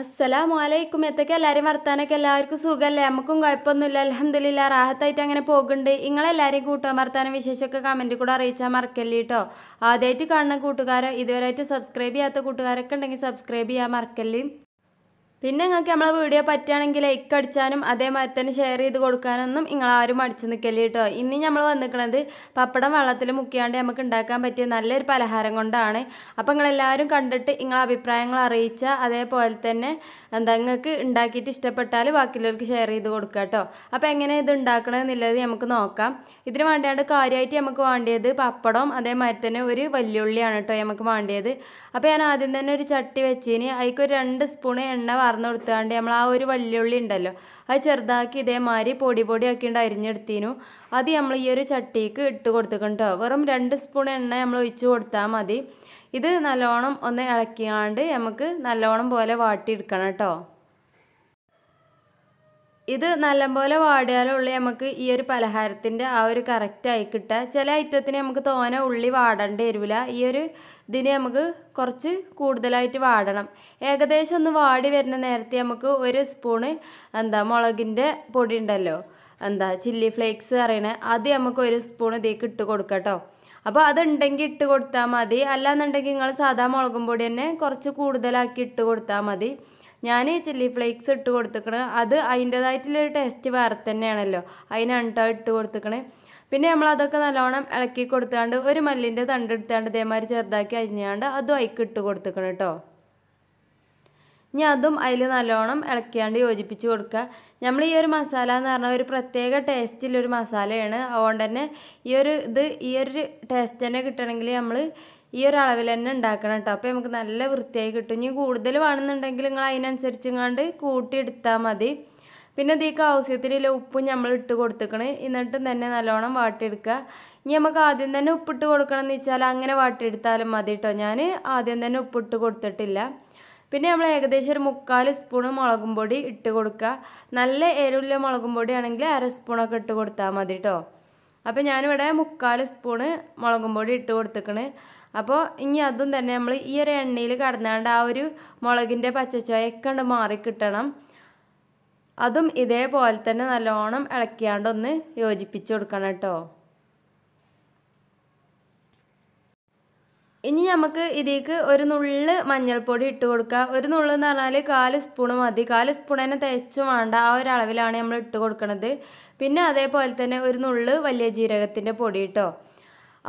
അസ്സലാമു അലൈക്കും എത്തൊക്കെ എല്ലാവരും വർത്താനൊക്കെ എല്ലാവർക്കും സുഖമല്ലേ നമുക്കും കുഴപ്പമൊന്നുമില്ല അലഹമില്ല റാഹത്തായിട്ട് അങ്ങനെ പോകുന്നുണ്ട് നിങ്ങളെല്ലാവരും കൂട്ടാൻ വർത്താനം വിശേഷമൊക്കെ കമൻറ്റ് കൂടെ അറിയിച്ചാൽ മറക്കല്ലേ കേട്ടോ ആദ്യമായിട്ട് കാണുന്ന കൂട്ടുകാരോ ഇതുവരെയായിട്ട് സബ്സ്ക്രൈബ് ചെയ്യാത്ത കൂട്ടുകാരൊക്കെ ഉണ്ടെങ്കിൽ സബ്സ്ക്രൈബ് ചെയ്യാൻ മറക്കല്ലേ പിന്നെ നിങ്ങൾക്ക് നമ്മളെ വീഡിയോ പറ്റുകയാണെങ്കിൽ ലൈക്ക് അടിച്ചാനും അതേമാതിരി തന്നെ ഷെയർ ചെയ്ത് കൊടുക്കാനൊന്നും നിങ്ങളാരും അടിച്ചു നിൽക്കല് കേട്ടോ ഇനി നമ്മൾ വന്നിരിക്കുന്നത് പപ്പടം വെള്ളത്തിൽ മുക്കിയാണ്ട് നമുക്ക് ഉണ്ടാക്കാൻ പറ്റിയ നല്ലൊരു പലഹാരം കൊണ്ടാണ് അപ്പം നിങ്ങളെല്ലാവരും കണ്ടിട്ട് നിങ്ങളെ അഭിപ്രായങ്ങൾ അറിയിച്ച അതേപോലെ തന്നെ എന്താ നിങ്ങൾക്ക് ഉണ്ടാക്കിയിട്ട് ഇഷ്ടപ്പെട്ടാൽ ബാക്കിയുള്ളവർക്ക് ഷെയർ ചെയ്ത് കൊടുക്കുക കേട്ടോ അപ്പോൾ എങ്ങനെ ഇത് ഉണ്ടാക്കണമെന്നുള്ളത് നമുക്ക് നോക്കാം ഇതിന് വേണ്ടിയാണ്ട് കാര്യമായിട്ട് നമുക്ക് വേണ്ടിയത് പപ്പടം അതേമാതിരി തന്നെ ഒരു വലിയുള്ളിയാണ് കേട്ടോ നമുക്ക് വേണ്ടിയത് അപ്പോൾ ഞാൻ ആദ്യം തന്നെ ഒരു ചട്ടി വെച്ചിന് അതിലേക്ക് രണ്ട് സ്പൂൺ എണ്ണ വാർന്നു കൊടുത്താണ്ട് നമ്മൾ ആ ഒരു വല്യുള്ളി ഉണ്ടല്ലോ അത് ചെറുതാക്കി ഇതേമാതിരി പൊടി ഉണ്ട് അരിഞ്ഞെടുത്തിനു അത് നമ്മൾ ഈ ഒരു ചട്ടിക്ക് ഇട്ട് കൊടുത്തിട്ടോ വെറും രണ്ട് സ്പൂൺ എണ്ണ നമ്മൾ ഒഴിച്ച് കൊടുത്താൽ മതി ഇത് നല്ലോണം ഒന്ന് ഇളക്കിയാണ്ട് നമുക്ക് നല്ലോണം പോലെ വാട്ടിയെടുക്കണം കേട്ടോ ഇത് നല്ലപോലെ ഉള്ളി നമുക്ക് ഈ ഒരു പലഹാരത്തിൻ്റെ ആ ഒരു കറക്റ്റായി കിട്ടുക ചില ഐറ്റത്തിന് നമുക്ക് തോനെ ഉള്ളി വാടേണ്ടി വരില്ല ഈ ഒരു ഇതിന് നമുക്ക് കുറച്ച് കൂടുതലായിട്ട് വാടണം ഏകദേശം ഒന്ന് വാടി വരുന്ന നേരത്തെ നമുക്ക് ഒരു സ്പൂണ് എന്താ മുളകിൻ്റെ പൊടി ഉണ്ടല്ലോ എന്താ ചില്ലി ഫ്ലേക്സ് അറിയണ അത് നമുക്ക് ഒരു സ്പൂൺ ഇതേക്ക് ഇട്ട് കൊടുക്കാം കേട്ടോ അപ്പോൾ അതുണ്ടെങ്കിൽ ഇട്ട് കൊടുത്താൽ മതി എന്നുണ്ടെങ്കിൽ നിങ്ങൾ സാധാ മുളകും പൊടി തന്നെ കുറച്ച് കൂടുതലാക്കി ഇട്ട് കൊടുത്താൽ മതി ഞാൻ ചില്ലി ഫ്ലേക്സ് ഇട്ട് കൊടുത്തിക്കണ് അത് അതിൻ്റേതായിട്ടുള്ളൊരു ടേസ്റ്റ് വേറെ തന്നെയാണല്ലോ അതിനാണ് ഇട്ട് കൊടുത്തിക്കണ് പിന്നെ നമ്മൾ അതൊക്കെ നല്ലോണം ഇളക്കി കൊടുത്താണ്ട് ഒരു മല്ലിൻ്റെ തണ്ട് എടുത്താണ്ട് ഇതേമാതിരി ചെറുതാക്കി അരിഞ്ഞാണ്ട് അതും അയക്ക് ഇട്ട് കൊടുത്തിക്കണം കേട്ടോ ഇനി അതും അതിൽ നല്ലോണം ഇളക്കിയാണ്ട് യോജിപ്പിച്ച് കൊടുക്കുക നമ്മൾ ഈ ഒരു മസാല എന്ന് പറഞ്ഞാൽ ഒരു പ്രത്യേക ടേസ്റ്റിലൊരു മസാലയാണ് അതുകൊണ്ട് തന്നെ ഈ ഒരു ഇത് ഈ ഒരു ടേസ്റ്റ് തന്നെ കിട്ടണമെങ്കിൽ നമ്മൾ ഈ ഒരു അളവിൽ തന്നെ ഉണ്ടാക്കണം കേട്ടോ അപ്പോൾ നമുക്ക് നല്ല വൃത്തിയായി കിട്ടും ഇനി കൂടുതൽ വേണമെന്നുണ്ടെങ്കിൽ നിങ്ങൾ അതിനനുസരിച്ച് കണ്ട് കൂട്ടിയെടുത്താൽ മതി പിന്നെ ആവശ്യത്തിൽ ഇല്ല ഉപ്പും നമ്മൾ ഇട്ട് കൊടുത്തേക്കണ് എന്നിട്ടും തന്നെ നല്ലോണം വാട്ടിയെടുക്കുക ഇനി നമുക്ക് ആദ്യം തന്നെ ഉപ്പിട്ട് കൊടുക്കണം എന്ന് വെച്ചാൽ അങ്ങനെ വാട്ടിയെടുത്താലും മതി കേട്ടോ ഞാൻ ആദ്യം തന്നെ ഉപ്പിട്ട് കൊടുത്തിട്ടില്ല പിന്നെ നമ്മൾ ഏകദേശം ഒരു മുക്കാൽ സ്പൂണ് മുളകും പൊടി ഇട്ട് കൊടുക്കുക നല്ല എരുള്ള മുളകും പൊടി ആണെങ്കിൽ അര സ്പൂണൊക്കെ ഇട്ട് കൊടുത്താൽ മതി കേട്ടോ അപ്പോൾ ഞാനിവിടെ മുക്കാൽ സ്പൂണ് മുളകും പൊടി ഇട്ട് കൊടുത്തേക്കണ് അപ്പോൾ ഇനി അതും തന്നെ നമ്മൾ ഈ ഒരു എണ്ണയിൽ കടന്നാണ്ട് ആ ഒരു മുളകിൻ്റെ പച്ചച്ചോയൊക്കെ ഉണ്ട് മാറി കിട്ടണം അതും ഇതേപോലെ തന്നെ നല്ലോണം ഇളക്കിയാണ്ടൊന്ന് യോജിപ്പിച്ച് കൊടുക്കണം കേട്ടോ ഇനി നമുക്ക് ഇതിലേക്ക് ഒരു നുള്ള് മഞ്ഞൾപ്പൊടി ഇട്ട് കൊടുക്കുക ഒരു നുള്ള് എന്ന് പറഞ്ഞാൽ കാല് സ്പൂണ് മതി കാല് സ്പൂൺ തന്നെ തേച്ച് വേണ്ട ആ ഒരു അളവിലാണ് നമ്മൾ ഇട്ട് കൊടുക്കുന്നത് പിന്നെ അതേപോലെ തന്നെ ഒരു നുള്ള് വലിയ ജീരകത്തിൻ്റെ പൊടി കേട്ടോ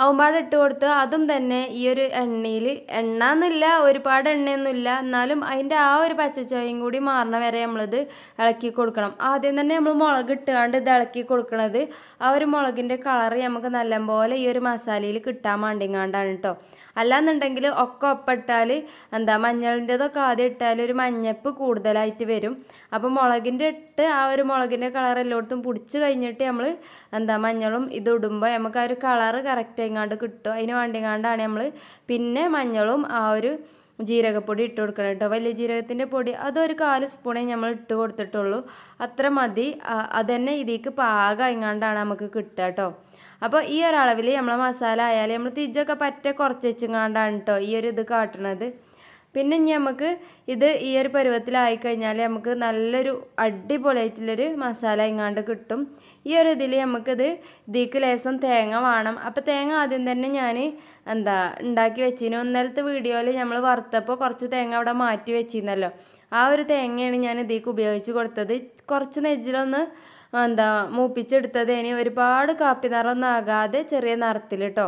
അവന്മാട് ഇട്ട് കൊടുത്ത് അതും തന്നെ ഈ ഒരു എണ്ണയിൽ എണ്ണ എന്നില്ല ഒരുപാട് എണ്ണയൊന്നുമില്ല എന്നാലും അതിൻ്റെ ആ ഒരു പച്ചച്ചോയും കൂടി മാറണ വരെ നമ്മളിത് ഇളക്കി കൊടുക്കണം ആദ്യം തന്നെ നമ്മൾ മുളക് ഇട്ടുകൊണ്ട് ഇത് ഇളക്കി കൊടുക്കണത് ആ ഒരു മുളകിൻ്റെ കളർ നമുക്ക് നല്ലപോലെ ഈ ഒരു മസാലയിൽ കിട്ടാൻ വേണ്ടിങ്ങാണ്ടാണ് കേട്ടോ അല്ലാന്നുണ്ടെങ്കിൽ ഒക്കെ ഒപ്പിട്ടാൽ എന്താ മഞ്ഞളിൻ്റെതൊക്കെ ആദ്യം ഇട്ടാൽ ഒരു മഞ്ഞപ്പ് കൂടുതലായിട്ട് വരും അപ്പോൾ മുളകിൻ്റെ ഇട്ട് ആ ഒരു മുളകിൻ്റെ കളർ എല്ലായിടത്തും പിടിച്ച് കഴിഞ്ഞിട്ട് നമ്മൾ എന്താ മഞ്ഞളും ഇതിടുമ്പോൾ നമുക്ക് ആ ഒരു കളറ് കറക്റ്റ് എങ്ങാണ്ട് കിട്ടും അതിന് വേണ്ടിങ്ങാണ്ടാണ് നമ്മൾ പിന്നെ മഞ്ഞളും ആ ഒരു ജീരകപ്പൊടി ഇട്ട് കൊടുക്കണം കേട്ടോ വലിയ ജീരകത്തിൻ്റെ പൊടി അതൊരു കാല് സ്പൂണേ നമ്മൾ ഇട്ട് കൊടുത്തിട്ടുള്ളൂ അത്ര മതി അതന്നെ ഇതിലേക്ക് പാകം എങ്ങാണ്ടാണ് നമുക്ക് കിട്ടുക കേട്ടോ അപ്പോൾ ഈ ഒരളവിൽ നമ്മളെ മസാല ആയാലും നമ്മൾ തിജ്ജൊക്കെ പറ്റ കുറച്ച് വെച്ചുങ്ങാണ്ടാണ് കേട്ടോ ഈ ഒരു ഇത് കാട്ടണത് പിന്നെ ഇനി നമുക്ക് ഇത് ഈ ഒരു പരുവത്തിലായി കഴിഞ്ഞാൽ നമുക്ക് നല്ലൊരു അടിപൊളിയായിട്ടുള്ളൊരു മസാല ഇങ്ങാണ്ട് കിട്ടും ഈ ഒരു ഇതിൽ നമുക്കിത് ഇതിക്ക് ലേസം തേങ്ങ വേണം അപ്പോൾ തേങ്ങ ആദ്യം തന്നെ ഞാൻ എന്താ ഉണ്ടാക്കി വെച്ചിന് ഒന്നലത്തെ വീഡിയോയിൽ നമ്മൾ വറുത്തപ്പോൾ കുറച്ച് തേങ്ങ അവിടെ മാറ്റി വെച്ചിരുന്നല്ലോ ആ ഒരു തേങ്ങയാണ് ഞാൻ ഇതിക്ക് ഉപയോഗിച്ച് കൊടുത്തത് കുറച്ച് നെജ്ജിലൊന്ന് എന്താ മൂപ്പിച്ചെടുത്തത് ഇനി ഒരുപാട് കാപ്പി നിറമൊന്നും ആകാതെ ചെറിയ നിറത്തിൽ കേട്ടോ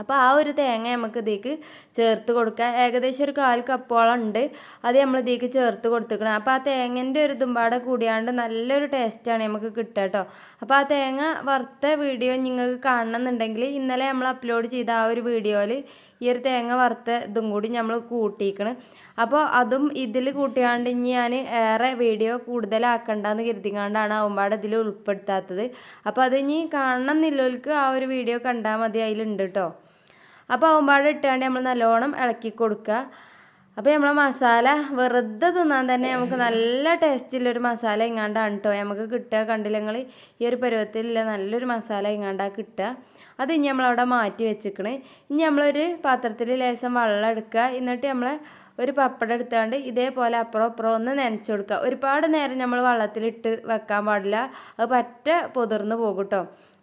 അപ്പോൾ ആ ഒരു തേങ്ങ നമുക്ക് ഇതിലേക്ക് ചേർത്ത് കൊടുക്കാം ഏകദേശം ഒരു കാൽ കപ്പോളം ഉണ്ട് അത് നമ്മൾ ഇതിലേക്ക് ചേർത്ത് കൊടുത്തുക്കണം അപ്പോൾ ആ തേങ്ങേൻ്റെ ഒരു ഇതുമ്പാടെ കൂടിയാണ്ട് നല്ലൊരു ടേസ്റ്റാണ് നമുക്ക് കിട്ടുക കേട്ടോ അപ്പോൾ ആ തേങ്ങ വറുത്ത വീഡിയോ നിങ്ങൾക്ക് കാണണമെന്നുണ്ടെങ്കിൽ ഇന്നലെ നമ്മൾ അപ്ലോഡ് ചെയ്ത ആ ഒരു വീഡിയോയിൽ ഈ ഒരു തേങ്ങ വറുത്ത ഇതും കൂടി നമ്മൾ കൂട്ടിയിക്കണം അപ്പോൾ അതും ഇതിൽ കൂട്ടിയാണ്ട് ഇനി ഞാൻ ഏറെ വീഡിയോ കൂടുതലാക്കണ്ടെന്ന് കരുതിക്കാണ്ടാണ് അവമ്പാട് ഇതിൽ ഉൾപ്പെടുത്താത്തത് അപ്പോൾ അത് ഇനി കാണണം ആ ഒരു വീഡിയോ കണ്ടാൽ മതി അതിലുണ്ട് കേട്ടോ അപ്പോൾ അവമ്പാട് ഇട്ടാണ്ട് നമ്മൾ നല്ലോണം ഇളക്കി കൊടുക്കുക അപ്പോൾ നമ്മളെ മസാല വെറുതെ തിന്നാൻ തന്നെ നമുക്ക് നല്ല ടേസ്റ്റിലൊരു മസാല ഇങ്ങാണ്ടാണ് കേട്ടോ നമുക്ക് കിട്ടുക കണ്ടില്ലെങ്കിൽ ഈ ഒരു പരുവത്തിലുള്ള നല്ലൊരു മസാല ഇങ്ങാണ്ടാണ് കിട്ടുക അത് ഇനി നമ്മളവിടെ മാറ്റി വെച്ചിക്കണേ ഇനി നമ്മളൊരു പാത്രത്തിൽ ലേശം വെള്ളം എടുക്കുക എന്നിട്ട് നമ്മളെ ഒരു പപ്പടം എടുത്തുകൊണ്ട് ഇതേപോലെ അപ്പുറം അപ്പുറം ഒന്ന് നനച്ചു കൊടുക്കുക ഒരുപാട് നേരം നമ്മൾ വെള്ളത്തിലിട്ട് വെക്കാൻ പാടില്ല അത് പറ്റ പൊതിർന്ന് പോകും കേട്ടോ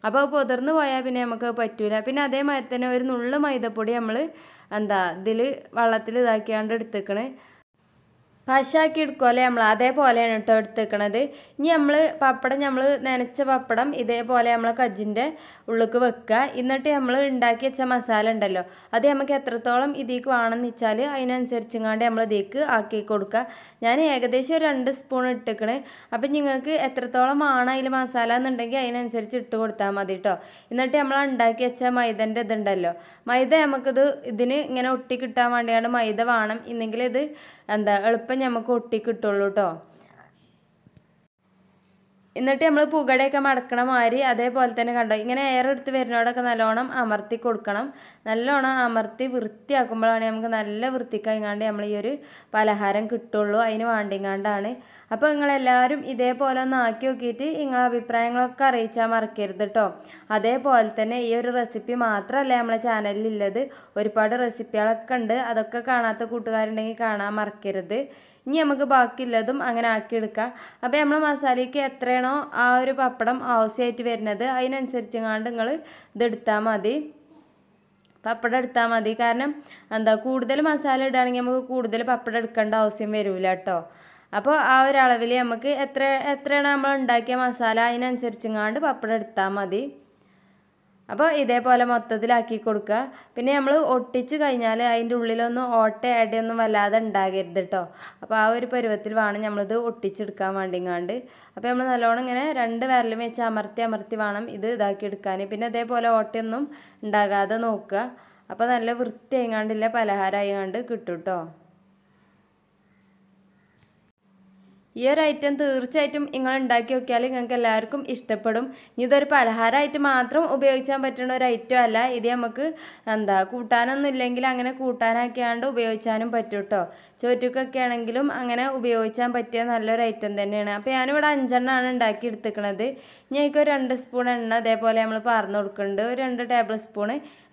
അപ്പോൾ അത് പൊതിർന്ന് പോയാൽ പിന്നെ നമുക്ക് പറ്റൂല പിന്നെ അതേമാതിരി തന്നെ ഒരു നുള്ള മൈദപ്പൊടി നമ്മൾ എന്താ ഇതിൽ വെള്ളത്തിൽ ഇതാക്കിയാണ്ട് എടുത്തേക്കണേ പശാക്കി എടുക്കുമല്ലേ നമ്മൾ അതേപോലെയാണ് കേട്ടോ എടുത്തേക്കണത് ഇനി നമ്മൾ പപ്പടം നമ്മൾ നനച്ച പപ്പടം ഇതേപോലെ നമ്മൾ കജ്ജിൻ്റെ ഉള്ളിലേക്ക് വെക്കുക എന്നിട്ട് നമ്മൾ ഉണ്ടാക്കി വെച്ച മസാല ഉണ്ടല്ലോ അത് നമുക്ക് എത്രത്തോളം ഇതിലേക്ക് വേണമെന്ന് വെച്ചാൽ കാണ്ട് നമ്മൾ ഇതിലേക്ക് ആക്കി കൊടുക്കുക ഞാൻ ഏകദേശം ഒരു രണ്ട് സ്പൂൺ ഇട്ടിക്കണേ അപ്പം നിങ്ങൾക്ക് എത്രത്തോളം ആണ് അതിൽ മസാല എന്നുണ്ടെങ്കിൽ അതിനനുസരിച്ച് ഇട്ട് കൊടുത്താൽ മതി കേട്ടോ എന്നിട്ട് നമ്മൾ ഉണ്ടാക്കി വെച്ച മൈദൻ്റെ ഇതുണ്ടല്ലോ മൈദ നമുക്കിത് ഇതിന് ഇങ്ങനെ ഒട്ടി കിട്ടാൻ വേണ്ടിയാണ് മൈദ വേണം ഇല്ലെങ്കിൽ ഇത് എന്താ എളുപ്പം ഞമ്മക്ക് ഒട്ടി കേട്ടോ എന്നിട്ട് നമ്മൾ പുകടയൊക്കെ മടക്കണ മാതിരി അതേപോലെ തന്നെ കണ്ടോ ഇങ്ങനെ എയർ എടുത്ത് നല്ലോണം അമർത്തി കൊടുക്കണം നല്ലോണം അമർത്തി വൃത്തിയാക്കുമ്പോഴാണ് നമുക്ക് നല്ല വൃത്തിക്കായിങ്ങാണ്ട് നമ്മൾ ഈ ഒരു പലഹാരം കിട്ടുള്ളൂ അതിന് വേണ്ടിങ്ങാണ്ടാണ് അപ്പോൾ നിങ്ങളെല്ലാവരും ഇതേപോലെ ഒന്ന് ആക്കി നോക്കിയിട്ട് നിങ്ങളെ അഭിപ്രായങ്ങളൊക്കെ അറിയിച്ചാൽ മറക്കരുത് കേട്ടോ അതേപോലെ തന്നെ ഈ ഒരു റെസിപ്പി മാത്രമല്ല നമ്മളെ ചാനലിലുള്ളത് ഒരുപാട് റെസിപ്പികളൊക്കെ ഉണ്ട് അതൊക്കെ കാണാത്ത കൂട്ടുകാരുണ്ടെങ്കിൽ കാണാൻ മറക്കരുത് ഇനി നമുക്ക് ബാക്കിയുള്ളതും അങ്ങനെ ആക്കിയെടുക്കാം അപ്പോൾ നമ്മൾ മസാലയ്ക്ക് എത്രയാണോ ആ ഒരു പപ്പടം ആവശ്യമായിട്ട് വരുന്നത് അതിനനുസരിച്ചെങ്ങാണ്ട് നിങ്ങൾ ഇതെടുത്താൽ മതി പപ്പടം എടുത്താൽ മതി കാരണം എന്താ കൂടുതൽ മസാല ഇടുകയാണെങ്കിൽ നമുക്ക് കൂടുതൽ പപ്പടം എടുക്കേണ്ട ആവശ്യം വരില്ല കേട്ടോ അപ്പോൾ ആ ഒരു നമുക്ക് എത്ര എത്രയാണ് നമ്മൾ ഉണ്ടാക്കിയ മസാല അതിനനുസരിച്ചെങ്ങാണ്ട് പപ്പടം എടുത്താൽ മതി അപ്പോൾ ഇതേപോലെ മൊത്തത്തിലാക്കി കൊടുക്കുക പിന്നെ നമ്മൾ ഒട്ടിച്ച് കഴിഞ്ഞാൽ അതിൻ്റെ ഉള്ളിലൊന്നും ഓട്ട ഏടയൊന്നും വല്ലാതെ ഉണ്ടാകരുത് കേട്ടോ അപ്പോൾ ആ ഒരു പരുവത്തിൽ വേണം നമ്മളിത് ഒട്ടിച്ചെടുക്കാൻ വേണ്ടിങ്ങാണ്ട് അപ്പോൾ നമ്മൾ നല്ലോണം ഇങ്ങനെ രണ്ട് വിരലും വെച്ച് അമർത്തി അമർത്തി വേണം ഇത് ഇതാക്കി എടുക്കാൻ പിന്നെ അതേപോലെ ഓട്ടയൊന്നും ഉണ്ടാകാതെ നോക്കുക അപ്പോൾ നല്ല വൃത്തിയായിങ്ങാണ്ടില്ല പലഹാരമായിങ്ങാണ്ട് കിട്ടും കേട്ടോ ഈ ഒരു ഐറ്റം തീർച്ചയായിട്ടും നിങ്ങൾ ഉണ്ടാക്കി നോക്കിയാൽ നിങ്ങൾക്ക് എല്ലാവർക്കും ഇഷ്ടപ്പെടും ഇതൊരു പലഹാരമായിട്ട് മാത്രം ഉപയോഗിക്കാൻ പറ്റുന്ന ഒരു ഐറ്റം അല്ല ഇത് നമുക്ക് എന്താ കൂട്ടാനൊന്നും ഇല്ലെങ്കിൽ അങ്ങനെ കൂട്ടാനാക്കിയാണ്ട് ഉപയോഗിച്ചാനും പറ്റും കേട്ടോ ചോറ്റുക്കൊക്കെ ആണെങ്കിലും അങ്ങനെ ഉപയോഗിക്കാൻ പറ്റിയ നല്ലൊരു ഐറ്റം തന്നെയാണ് അപ്പോൾ ഞാനിവിടെ അഞ്ചെണ്ണമാണ് ഉണ്ടാക്കി എടുത്തിരിക്കുന്നത് ഞങ്ങൾക്ക് ഒരു രണ്ട് സ്പൂൺ എണ്ണ അതേപോലെ നമ്മൾ പാർന്ന് കൊടുക്കുന്നുണ്ട് ഒരു രണ്ട് ടേബിൾ സ്പൂൺ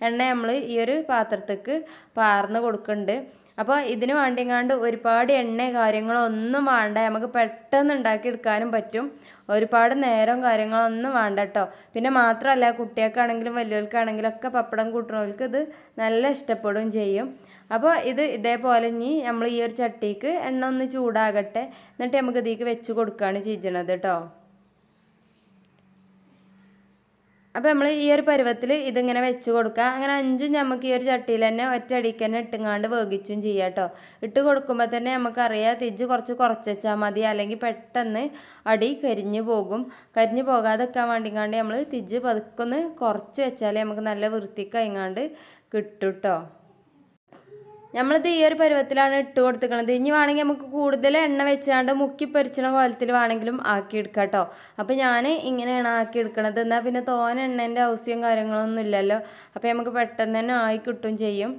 എണ്ണ നമ്മൾ ഈ ഒരു പാത്രത്തേക്ക് പാർന്ന് കൊടുക്കുന്നുണ്ട് അപ്പോൾ ഇതിന് വേണ്ടിങ്ങാണ്ട് ഒരുപാട് എണ്ണ കാര്യങ്ങളൊന്നും വേണ്ട നമുക്ക് പെട്ടെന്ന് ഉണ്ടാക്കിയെടുക്കാനും പറ്റും ഒരുപാട് നേരം കാര്യങ്ങളൊന്നും വേണ്ട കേട്ടോ പിന്നെ മാത്രമല്ല കുട്ടികൾക്കാണെങ്കിലും വലിയവർക്കാണെങ്കിലും ഒക്കെ പപ്പടം കൂട്ടുന്നവർക്ക് ഇത് നല്ല ഇഷ്ടപ്പെടുകയും ചെയ്യും അപ്പോൾ ഇത് ഇതേപോലെ ഇനി നമ്മൾ ഈ ഒരു ചട്ടിക്ക് എണ്ണ ഒന്ന് ചൂടാകട്ടെ എന്നിട്ട് നമുക്ക് ഇതിലേക്ക് വെച്ച് കൊടുക്കുകയാണ് ചെയ്യണത് കേട്ടോ അപ്പോൾ നമ്മൾ ഈ ഒരു പരുവത്തിൽ ഇതിങ്ങനെ വെച്ച് കൊടുക്കുക അങ്ങനെ അഞ്ചും നമുക്ക് ഈ ഒരു ചട്ടിയിൽ തന്നെ ഒറ്റയടിക്ക് തന്നെ ഇട്ടുങ്ങാണ്ട് വേഗിച്ചും ചെയ്യാം കേട്ടോ ഇട്ട് കൊടുക്കുമ്പോൾ തന്നെ നമുക്കറിയാം തിജ് കുറച്ച് കുറച്ച് വെച്ചാൽ മതി അല്ലെങ്കിൽ പെട്ടെന്ന് അടി കരിഞ്ഞു പോകും കരിഞ്ഞു പോകാതെക്കാൻ വേണ്ടിങ്ങാണ്ട് നമ്മൾ തിജ് പതുക്കൊന്ന് കുറച്ച് വെച്ചാലേ നമുക്ക് നല്ല വൃത്തിക്കയങ്ങാണ്ട് കിട്ടും കേട്ടോ നമ്മളിത് ഈ ഒരു പരുവത്തിലാണ് ഇട്ട് കൊടുത്തിക്കണത് ഇനി വേണമെങ്കിൽ നമുക്ക് കൂടുതൽ എണ്ണ വെച്ചാണ്ട് മുക്കി പൊരിച്ചണ കോലത്തിൽ വേണമെങ്കിലും ആക്കിയെടുക്കാം കേട്ടോ അപ്പോൾ ഞാൻ ഇങ്ങനെയാണ് ആക്കിയെടുക്കണത് എന്നാൽ പിന്നെ തോനെ എണ്ണേൻ്റെ ഔസ്യം കാര്യങ്ങളൊന്നും ഇല്ലല്ലോ അപ്പോൾ നമുക്ക് പെട്ടെന്ന് തന്നെ ആയി കിട്ടുകയും ചെയ്യും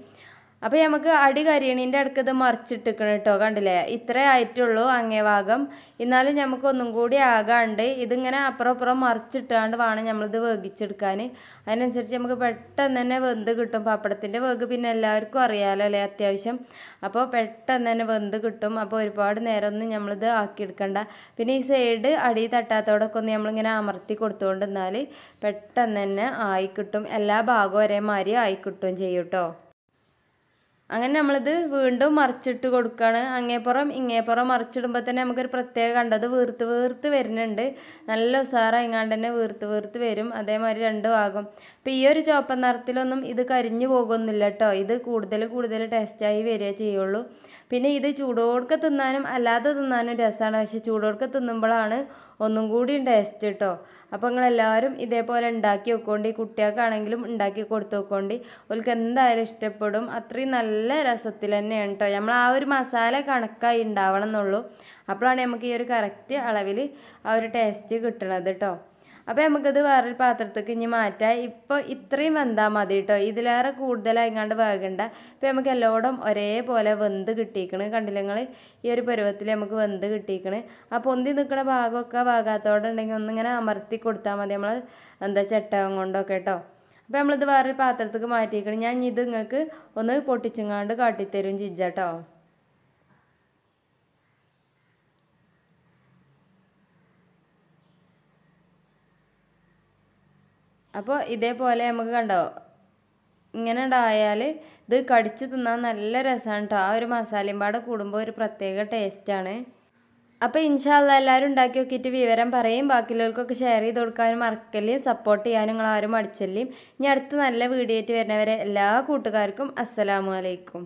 അപ്പോൾ നമുക്ക് അടി കരിയണീൻ്റെ അടുക്ക് ഇത് മറിച്ചിട്ടിരിക്കണം കേട്ടോ കണ്ടില്ലേ ഇത്രേ ആയിട്ടുള്ളൂ അങ്ങേ ഭാഗം എന്നാലും നമുക്ക് ഒന്നും കൂടി ആകാണ്ട് ഇതിങ്ങനെ അപ്പുറം അപ്പുറം മറിച്ചിട്ടാണ്ട് വേണം നമ്മളിത് വേഗിച്ചെടുക്കാൻ അതിനനുസരിച്ച് നമുക്ക് പെട്ടെന്ന് തന്നെ വെന്ത് കിട്ടും പപ്പടത്തിൻ്റെ വേഗ് പിന്നെ എല്ലാവർക്കും അറിയാമല്ലോ അല്ലേ അത്യാവശ്യം അപ്പോൾ പെട്ടെന്ന് തന്നെ വെന്ത് കിട്ടും അപ്പോൾ ഒരുപാട് നേരമൊന്നും നമ്മളിത് ആക്കിയെടുക്കണ്ട പിന്നെ ഈ സൈഡ് അടി തട്ടാത്തോടൊക്കെ ഒന്ന് നമ്മളിങ്ങനെ അമർത്തി കൊടുത്തുകൊണ്ടിരുന്നാൽ പെട്ടെന്ന് തന്നെ ആയിക്കിട്ടും എല്ലാ ഭാഗവും ഒരേമാതിരി ആയിക്കിട്ടും ചെയ്യും കേട്ടോ അങ്ങനെ നമ്മളിത് വീണ്ടും മറിച്ചിട്ട് കൊടുക്കുകയാണ് അങ്ങേപ്പുറം ഇങ്ങേപ്പുറം മറിച്ചിടുമ്പോൾ തന്നെ നമുക്കൊരു പ്രത്യേക കണ്ടത് വീർത്ത് വീർത്ത് വരുന്നുണ്ട് നല്ല ഉസാറായിങ്ങാണ്ട് തന്നെ വീർത്ത് വീർത്ത് വരും അതേമാതിരി രണ്ട് ഭാഗം അപ്പം ഈ ഒരു ചുവപ്പ നിറത്തിലൊന്നും ഇത് കരിഞ്ഞു പോകുന്നില്ല കേട്ടോ ഇത് കൂടുതൽ കൂടുതൽ ടേസ്റ്റായി വരിക ചെയ്യുള്ളൂ പിന്നെ ഇത് ചൂടോടൊക്കെ തിന്നാനും അല്ലാതെ തിന്നാനും രസമാണ് പക്ഷെ ചൂടോടൊക്കെ തിന്നുമ്പോഴാണ് ഒന്നും കൂടി ടേസ്റ്റ് കേട്ടോ അപ്പോൾ നിങ്ങളെല്ലാവരും ഇതേപോലെ ഉണ്ടാക്കി വെക്കോണ്ടി കുട്ടികൾക്കാണെങ്കിലും ഉണ്ടാക്കി കൊടുത്തു വെക്കോണ്ടി അവർക്ക് എന്തായാലും ഇഷ്ടപ്പെടും അത്രയും നല്ല രസത്തിൽ തന്നെയാണ് കേട്ടോ നമ്മൾ ആ ഒരു മസാല കണക്കായി ഉണ്ടാവണം എന്നുള്ളൂ അപ്പോഴാണ് നമുക്ക് ഈ ഒരു കറക്റ്റ് അളവിൽ ആ ഒരു ടേസ്റ്റ് കിട്ടണത് കേട്ടോ അപ്പോൾ നമുക്കത് വേറൊരു പാത്രത്തേക്ക് ഇനി മാറ്റാം ഇപ്പോൾ ഇത്രയും വെന്താൽ മതി കേട്ടോ ഇതിലേറെ കൂടുതലായിങ്ങാണ്ട് വേകണ്ട ഇപ്പോൾ നമുക്ക് എല്ലായിടും ഒരേപോലെ വെന്ത് കിട്ടിയിരിക്കണ് കണ്ടില്ല ഈ ഒരു പരുവത്തിൽ നമുക്ക് വെന്ത് കിട്ടിയിരിക്കണ് ആ പൊന്തി നിൽക്കുന്ന ഭാഗമൊക്കെ വേകാത്തോടെ ഉണ്ടെങ്കിൽ ഒന്നിങ്ങനെ അമർത്തി കൊടുത്താൽ മതി നമ്മൾ എന്താ ചട്ടകം കൊണ്ടൊക്കെ കേട്ടോ അപ്പോൾ നമ്മളിത് വേറൊരു പാത്രത്തേക്ക് മാറ്റിയിരിക്കണം ഞാൻ ഇത് നിങ്ങൾക്ക് ഒന്ന് പൊട്ടിച്ചങ്ങാണ്ട് കാട്ടിത്തരും ചിജ്ജ കേട്ടോ അപ്പോൾ ഇതേപോലെ നമുക്ക് കണ്ടോ ഇങ്ങനെ ഉണ്ടായാൽ ഇത് കടിച്ച് തിന്നാൻ നല്ല രസമാണ് കേട്ടോ ആ ഒരു മസാലയും പാടെ കൂടുമ്പോൾ ഒരു പ്രത്യേക ടേസ്റ്റാണ് അപ്പോൾ ഇൻഷാല്ല എല്ലാവരും ഉണ്ടാക്കി നോക്കിയിട്ട് വിവരം പറയും ബാക്കിയുള്ളവർക്കൊക്കെ ഷെയർ ചെയ്ത് കൊടുക്കാനും മറക്കല്ലേ സപ്പോർട്ട് ചെയ്യാനും നിങ്ങൾ ആരും മടിച്ചല്ലേ ഇനി അടുത്ത് നല്ല വീഡിയോ ആയിട്ട് വരുന്നവരെ എല്ലാ കൂട്ടുകാർക്കും അസ്സലാമലൈക്കും